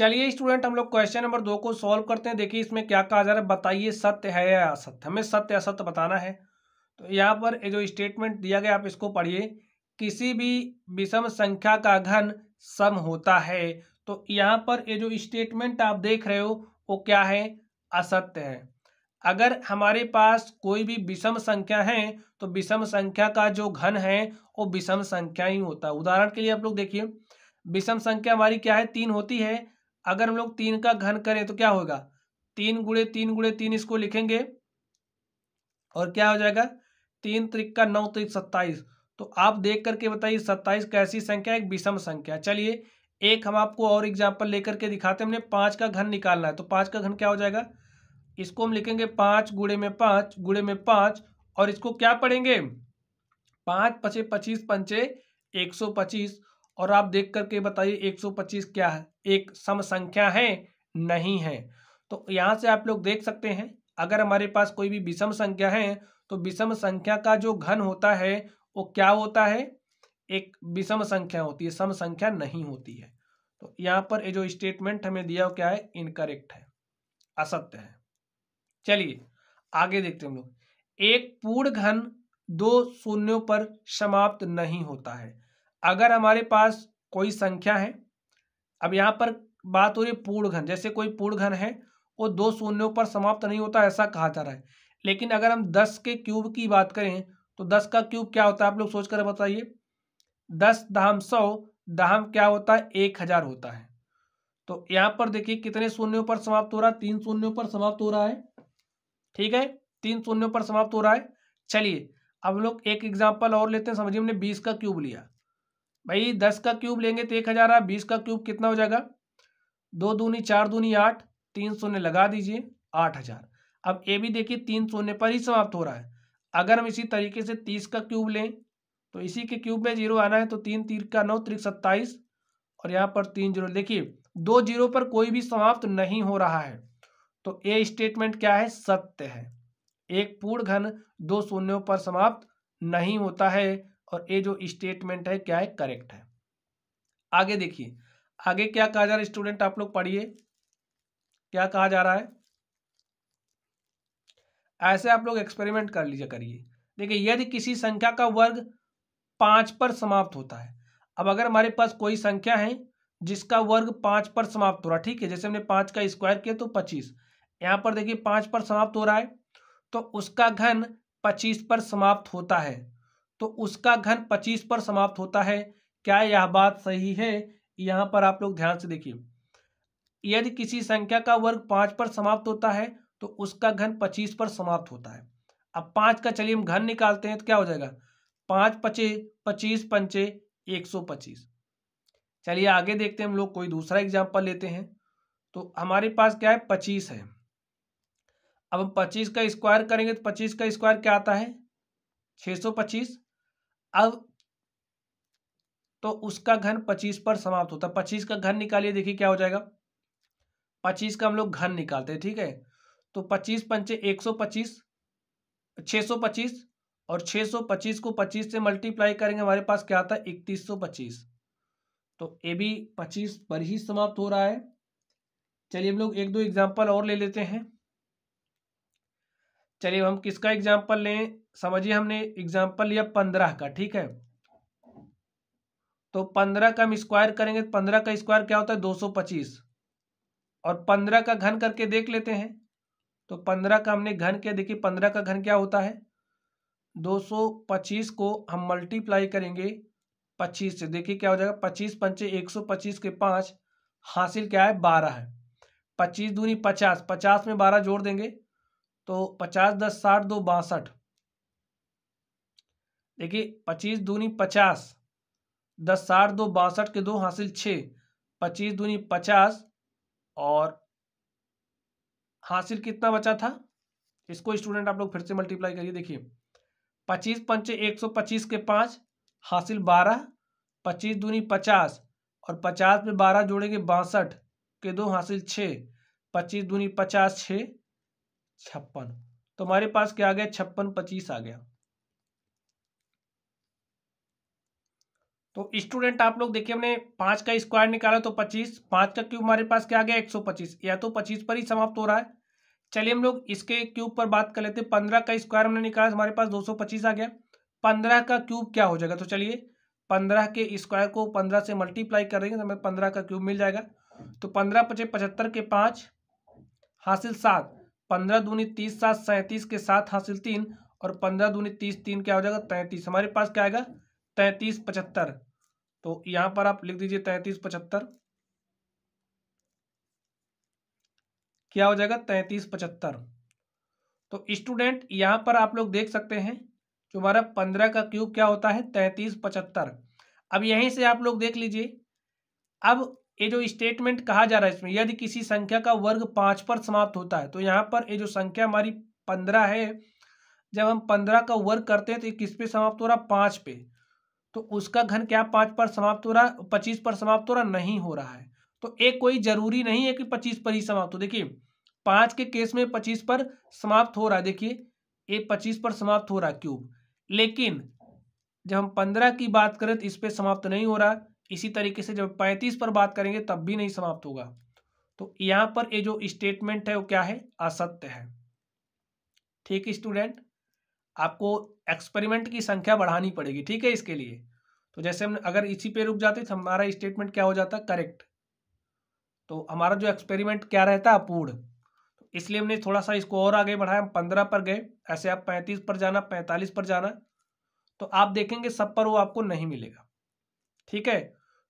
चलिए स्टूडेंट हम लोग क्वेश्चन नंबर दो को सॉल्व करते हैं देखिए इसमें क्या कहा जा रहा है बताइए सत्य है या असत्य हमें सत्य असत्य बताना है तो यहाँ पर जो स्टेटमेंट दिया गया आप इसको पढ़िए किसी भी विषम संख्या का घन सम होता है तो यहाँ पर ये जो स्टेटमेंट आप देख रहे हो वो क्या है असत्य है अगर हमारे पास कोई भी विषम संख्या है तो विषम संख्या का जो घन है वो विषम संख्या ही होता है उदाहरण के लिए आप लोग देखिए विषम संख्या हमारी क्या है तीन होती है अगर हम लोग तीन का घन करें तो क्या होगा तीन गुड़े तीन गुड़े तीन इसको लिखेंगे और क्या हो जाएगा तीन त्रिक्का नौ त्रिक सत्ताईस तो आप देख करके बताइए सत्ताईस कैसी संख्या एक विषम संख्या चलिए एक हम आपको और एग्जाम्पल लेकर के दिखाते हैं हमने पाँच का घन निकालना है तो पाँच का घन क्या हो जाएगा इसको हम लिखेंगे पाँच गुड़े में पाँच गुड़े में पाँच और इसको क्या पढ़ेंगे पाँच पचे पच्चीस पंचे एक सौ पच्चीस और आप देख करके बताइए 125 क्या है एक सम संख्या है नहीं है तो यहाँ से आप लोग देख सकते हैं अगर हमारे पास कोई भी विषम संख्या है तो विषम संख्या का जो घन होता है वो क्या होता है एक विषम संख्या होती है सम संख्या नहीं होती है तो यहाँ पर ये जो स्टेटमेंट हमें दिया क्या है इनकरेक्ट है असत्य है चलिए आगे देखते हैं हम लोग एक पूर्ण घन दो शून्यों पर समाप्त नहीं होता है अगर हमारे पास कोई संख्या है अब यहाँ पर बात हो रही है पूर्ण घन जैसे कोई पूर्ण घन है वो दो शून्यों पर समाप्त नहीं होता ऐसा कहा जा रहा है लेकिन अगर हम दस के क्यूब की बात करें तो दस का क्यूब क्या होता है आप लोग सोच कर बताइए दस दाम सौ दाम क्या होता है एक हजार होता है तो यहाँ पर देखिए कितने शून्यों पर समाप्त हो रहा है तीन शून्यों पर समाप्त हो रहा है ठीक है तीन शून्यों पर समाप्त हो रहा है चलिए अब लोग एक एग्जाम्पल और लेते हैं समझिए हमने बीस का क्यूब लिया भाई दस का क्यूब लेंगे तो एक हज़ार आया बीस का क्यूब कितना हो जाएगा दो दूनी चार दूनी आठ तीन शून्य लगा दीजिए आठ हज़ार अब ए भी देखिए तीन शून्य पर ही समाप्त हो रहा है अगर हम इसी तरीके से तीस का क्यूब लें तो इसी के क्यूब में जीरो आना है तो तीन तीर का नौ त्रिक सत्ताईस और यहाँ पर तीन जीरो देखिए दो जीरो पर कोई भी समाप्त नहीं हो रहा है तो ए स्टेटमेंट क्या है सत्य है एक पूर्ण घन दो शून्यों पर समाप्त नहीं होता है और ये जो स्टेटमेंट है क्या है करेक्ट है आगे देखिए आगे क्या कहा जा रहा है स्टूडेंट आप लोग पढ़िए क्या कहा जा रहा है ऐसे आप लोग एक्सपेरिमेंट कर लीजिए करिए देखिए यदि किसी संख्या का वर्ग पांच पर समाप्त होता है अब अगर हमारे पास कोई संख्या है जिसका वर्ग पांच पर समाप्त हो रहा है ठीक है जैसे हमने पांच का स्क्वायर किया तो पच्चीस यहां पर देखिए पांच पर समाप्त हो रहा है तो उसका घन पच्चीस पर समाप्त होता है तो उसका घन पच्चीस पर समाप्त होता है क्या यह बात सही है यहाँ पर आप लोग ध्यान से देखिए यदि किसी संख्या का वर्ग पाँच पर समाप्त होता है तो उसका घन पच्चीस पर समाप्त होता है अब पाँच का चलिए हम घन निकालते हैं तो क्या हो जाएगा पाँच पचे पच्चीस पंचे एक सौ पच्चीस चलिए आगे देखते हैं हम लोग कोई दूसरा एग्जाम्पल लेते हैं तो हमारे पास क्या है पच्चीस है अब हम पच्चीस का स्क्वायर करेंगे तो पच्चीस का स्क्वायर क्या आता है छः सौ पच्चीस अब तो उसका घन पच्चीस पर समाप्त होता है पच्चीस का घन निकालिए देखिए क्या हो जाएगा पच्चीस का हम लोग घन निकालते हैं ठीक है तो पच्चीस पंचे एक सौ पच्चीस छः सौ पच्चीस और 625 को 25 से मल्टीप्लाई करेंगे हमारे पास क्या आता है इकतीस तो ए बी पच्चीस पर ही समाप्त हो रहा है चलिए हम लोग एक दो एग्जाम्पल और ले लेते हैं चलिए हम किसका एग्जाम्पल लें समझिए हमने एग्जाम्पल लिया पंद्रह का ठीक है तो पंद्रह का हम स्क्वायर करेंगे पंद्रह का स्क्वायर क्या होता है दो सौ पच्चीस और पंद्रह का घन करके देख लेते हैं तो पंद्रह का हमने घन किया देखिए पंद्रह का घन क्या होता है दो सौ पच्चीस को हम मल्टीप्लाई करेंगे पच्चीस से देखिए क्या हो जाएगा पच्चीस पंचे एक सौ पच्चीस के पाँच हासिल क्या है बारह है पच्चीस दूनी पचास पचास में बारह जोड़ देंगे तो पचास दस साठ दो बासठ देखिए पच्चीस दूनी पचास दस साठ दो बासठ के दो हासिल छः पच्चीस दूनी पचास और हासिल कितना बचा था इसको स्टूडेंट आप लोग फिर से मल्टीप्लाई करिए देखिए पच्चीस पंचे एक सौ पच्चीस के पाँच हासिल बारह पच्चीस दूनी पचास और पचास में बारह जोड़ेंगे बासठ के दो हासिल छः पच्चीस दूनी पचास छः छप्पन तो हमारे पास क्या आ गया छप्पन पच्चीस आ गया तो स्टूडेंट आप लोग देखिए हमने पांच का स्क्वायर निकाला तो पच्चीस पांच का क्यूब हमारे पास क्या आ गया एक सौ पच्चीस या तो पच्चीस पर ही समाप्त हो रहा है चलिए हम लोग इसके क्यूब पर बात कर लेते हैं पंद्रह का स्क्वायर हमने निकाला हमारे पास दो सौ पच्चीस आ गया पंद्रह का क्यूब क्या हो जाएगा तो चलिए पंद्रह के स्क्वायर को पंद्रह से मल्टीप्लाई करेंगे तो हमें पंद्रह का क्यूब मिल जाएगा तो पंद्रह पचे पचहत्तर के पाँच हासिल सात पंद्रह दूनी तीस सात सैंतीस के साथ हासिल तीन और पंद्रह दूनी तीस तीन क्या हो जाएगा तैंतीस हमारे पास क्या आएगा तैतीस पचहत्तर तो यहां पर आप लिख दीजिए तैतीस पचहत्तर क्या हो जाएगा तैतीस पचहत्तर तो स्टूडेंट यहां पर आप लोग देख सकते हैं जो हमारा पंद्रह का क्यूब क्या होता है तैतीस पचहत्तर अब यहीं से आप लोग देख लीजिए अब ये जो स्टेटमेंट कहा जा रहा है इसमें यदि किसी संख्या का वर्ग पांच पर समाप्त होता है तो यहाँ पर ये जो संख्या हमारी पंद्रह है जब हम पंद्रह का वर्ग करते हैं तो ये किस पे समाप्त हो रहा है पे तो उसका घन क्या पाँच पर समाप्त हो रहा है पच्चीस पर समाप्त हो रहा नहीं हो रहा है तो एक कोई जरूरी नहीं है कि पच्चीस पर ही समाप्त हो देखिए पाँच के केस में पच्चीस पर समाप्त हो रहा है देखिए ये पच्चीस पर समाप्त हो रहा क्यूब लेकिन जब हम पंद्रह की बात करें तो इस पर समाप्त नहीं हो रहा इसी तरीके से जब पैंतीस पर बात करेंगे तब भी नहीं समाप्त होगा तो यहाँ पर ये जो स्टेटमेंट है वो क्या है असत्य है ठीक है स्टूडेंट आपको एक्सपेरिमेंट की संख्या बढ़ानी पड़ेगी ठीक है इसके लिए तो जैसे हम अगर इसी पे रुक जाते तो हमारा स्टेटमेंट क्या हो जाता करेक्ट तो हमारा जो एक्सपेरिमेंट क्या रहता अपूर्ण तो इसलिए हमने थोड़ा सा इसको और आगे बढ़ाया हम पंद्रह पर गए ऐसे आप पैंतीस पर जाना पैंतालीस पर जाना तो आप देखेंगे सब पर वो आपको नहीं मिलेगा ठीक है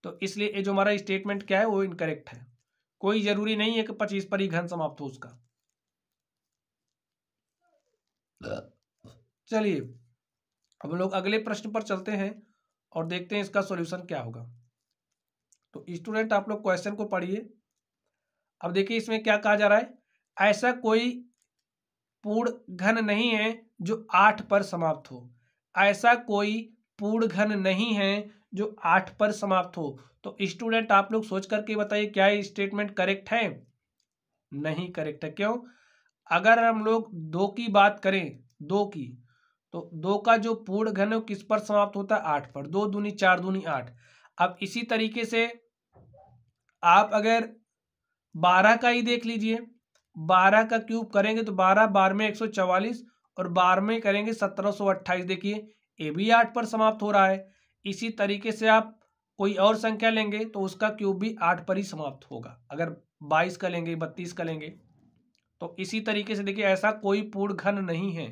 तो इसलिए ये जो हमारा स्टेटमेंट क्या है वो इनकरेक्ट है कोई जरूरी नहीं है कि पच्चीस पर ही घन समाप्त हो उसका हाँ। चलिए हम लोग अगले प्रश्न पर चलते हैं और देखते हैं इसका सॉल्यूशन क्या होगा तो स्टूडेंट आप लोग क्वेश्चन को पढ़िए अब देखिए इसमें क्या कहा जा रहा है ऐसा कोई पूर्ण घन नहीं है जो आठ पर समाप्त हो ऐसा कोई पूर्ण घन नहीं है जो आठ पर समाप्त हो तो स्टूडेंट आप लोग सोच करके बताइए क्या स्टेटमेंट करेक्ट है नहीं करेक्ट है क्यों अगर हम लोग दो की बात करें दो की तो दो का जो पूर्ण घन है किस पर समाप्त होता है आठ पर दो दूनी चार दूनी आठ अब इसी तरीके से आप अगर बारह का ही देख लीजिए बारह का क्यूब करेंगे तो बारह बारह में एक सौ चवालीस और बारह में करेंगे सत्रह सौ अट्ठाईस देखिए ये भी आठ पर समाप्त हो रहा है इसी तरीके से आप कोई और संख्या लेंगे तो उसका क्यूब भी आठ पर ही समाप्त होगा अगर बाईस का लेंगे बत्तीस का लेंगे तो इसी तरीके से देखिए ऐसा कोई पूर्ण घन नहीं है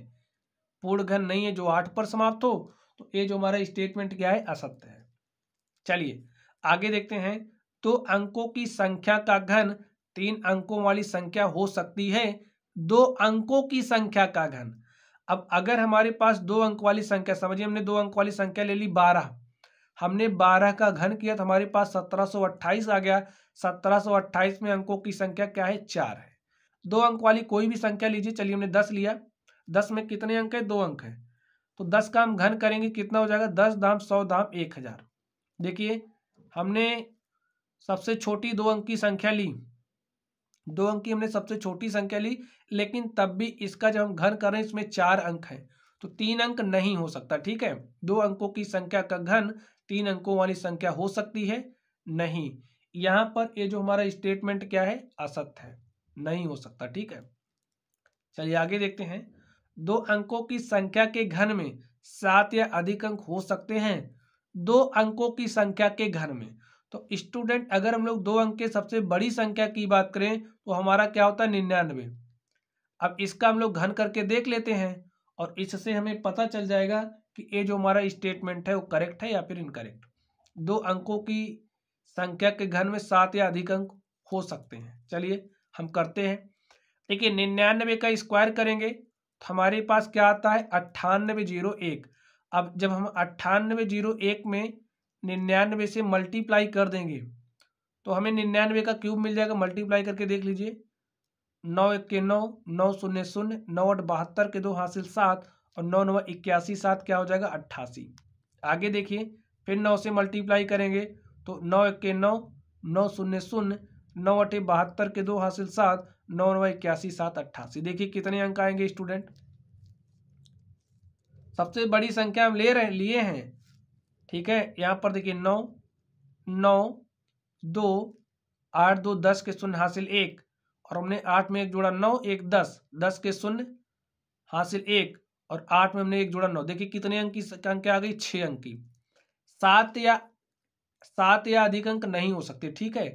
पूर्ण घन नहीं है जो आठ पर समाप्त हो तो ये जो हमारा स्टेटमेंट क्या है असत्य है चलिए आगे देखते हैं तो अंकों की संख्या का घन तीन अंकों वाली संख्या हो सकती है दो अंकों की संख्या का घन अब अगर हमारे पास दो अंक वाली संख्या समझिए हमने दो अंक वाली संख्या ले ली बारह हमने बारह का घन किया तो हमारे पास सत्रह सौ अट्ठाईस आ गया सत्रह सौ अट्ठाईस में अंकों की संख्या क्या है चार है दो अंक वाली कोई भी संख्या लीजिए चलिए हमने दस लिया दस में कितने अंक है दो अंक है तो दस का हम घन करेंगे कितना हो जाएगा दस दाम सौ दाम एक हजार देखिए हमने सबसे छोटी दो अंक की संख्या ली दो अंक की हमने सबसे छोटी संख्या ली लेकिन तब भी इसका जब हम घन कर रहे हैं इसमें चार अंक है तो तीन अंक नहीं हो सकता ठीक है दो अंकों की संख्या का घन तीन अंकों वाली संख्या हो सकती है नहीं यहां पर ये जो हमारा स्टेटमेंट क्या है असत्य है नहीं हो सकता ठीक है चलिए आगे देखते हैं दो अंकों की संख्या के घन में सात या अधिक अंक हो सकते हैं दो अंकों की संख्या के घन में तो स्टूडेंट अगर हम लोग दो अंक के सबसे बड़ी संख्या की बात करें तो हमारा क्या होता है निन्यानवे अब इसका हम लोग घन करके देख लेते हैं और इससे हमें पता चल जाएगा कि ये जो हमारा स्टेटमेंट है वो करेक्ट है या फिर इनकरेक्ट दो अंकों की संख्या के घन में सात या अधिक अंक हो सकते हैं चलिए हम करते हैं देखिए निन्यानवे का स्क्वायर करेंगे हमारे पास क्या आता है अट्ठानवे जीरो एक अब जब हम अट्ठानवे जीरो एक में निन्यानवे से मल्टीप्लाई कर देंगे तो हमें निन्यानवे का क्यूब मिल जाएगा मल्टीप्लाई करके देख लीजिए नौ इक्के नौ नौ शून्य शून्य नौ आठ बहत्तर के दो हासिल सात और नौ नौ इक्यासी सात क्या हो जाएगा अट्ठासी आगे देखिए फिर नौ से मल्टीप्लाई करेंगे तो नौ इक्के नौ नौ शून्य शून्य नौ अठे बहत्तर के दो हासिल सात नौ नौ इक्यासी सात अट्ठासी देखिए कितने अंक आएंगे स्टूडेंट सबसे बड़ी संख्या हम ले रहे लिए हैं ठीक है यहाँ पर देखिए नौ नौ दो आठ दो दस के शून्य हासिल एक और हमने आठ में एक जोड़ा नौ एक दस दस के शून्य हासिल एक और आठ में हमने एक जोड़ा नौ देखिए कितने अंक की अंक आ गई छः अंक की सात या सात या अधिक अंक नहीं हो सकते ठीक है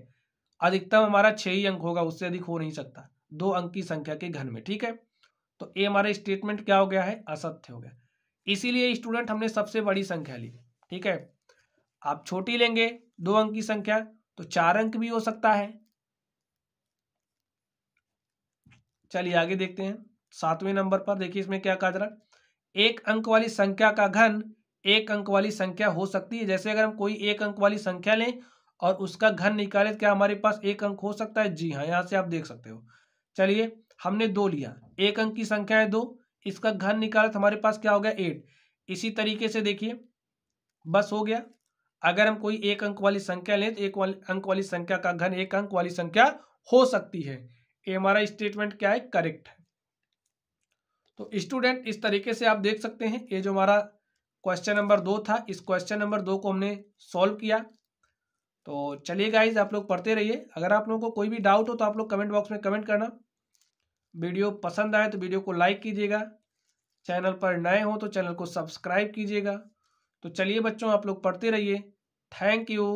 अधिकतम हमारा छह ही अंक होगा उससे अधिक हो नहीं सकता दो अंक की संख्या के घन में ठीक है तो ए हमारा स्टेटमेंट क्या हो गया है असत्य हो गया इसीलिए स्टूडेंट हमने सबसे बड़ी संख्या ली ठीक है आप छोटी लेंगे दो अंक की संख्या तो चार अंक भी हो सकता है चलिए आगे देखते हैं सातवें नंबर पर देखिए इसमें क्या कहा जा रहा एक अंक वाली संख्या का घन एक अंक वाली संख्या हो सकती है जैसे अगर हम कोई एक अंक वाली संख्या लें और उसका घन निकाले तो क्या हमारे पास एक अंक हो सकता है जी हाँ यहाँ से आप देख सकते हो चलिए हमने दो लिया एक अंक की संख्या है दो इसका घन निकाले तो हमारे पास क्या हो गया एट इसी तरीके से देखिए बस हो गया अगर हम कोई एक अंक वाली संख्या लें तो एक वाली अंक वाली संख्या का घन एक अंक वाली संख्या हो सकती है ये हमारा स्टेटमेंट क्या है करेक्ट है तो स्टूडेंट इस तरीके से आप देख सकते हैं ये जो हमारा क्वेश्चन नंबर दो था इस क्वेश्चन नंबर दो को हमने सॉल्व किया तो चलिए गाइज आप लोग पढ़ते रहिए अगर आप लोगों को कोई भी डाउट हो तो आप लोग कमेंट बॉक्स में कमेंट करना वीडियो पसंद आए तो वीडियो को लाइक कीजिएगा चैनल पर नए हो तो चैनल को सब्सक्राइब कीजिएगा तो चलिए बच्चों आप लोग पढ़ते रहिए थैंक यू